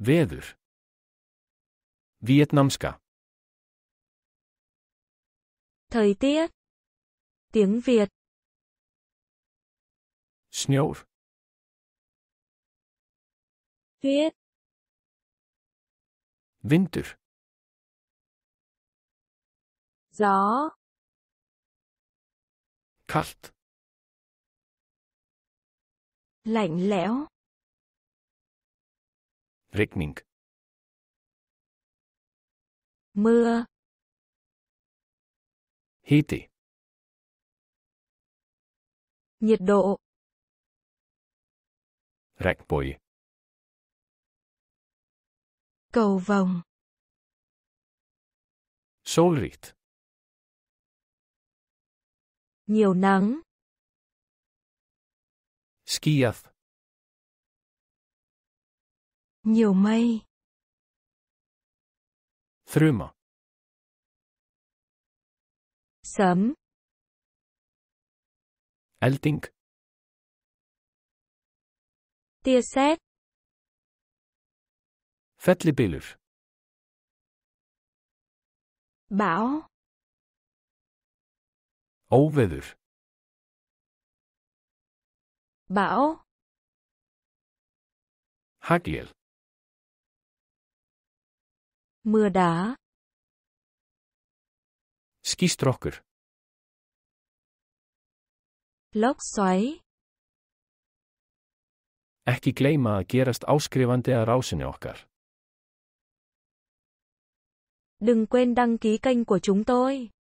Veður. Vietnamska. Thời tiết. Tiếng Việt. Snjór. Tuyết. Vindur. Gió. Kalt. Lạnh lẽo. Rigning. Mưa. Hiti. Nhiệt độ. Rekboi. Cầu vòng. Solrit. Nhiều nắng. skiath Nhiều mây. Þruma. Sấm. Elding. Tia sét. Fellibylur. Bão. Óveður. Bão. Haglél. Mưa đá. Skýstrokkur. Lốc xoáy. Ekki gleyma að gerast áskrifandi að rásinni okkar. Đừng quên đăng ký kênh của chúng tôi.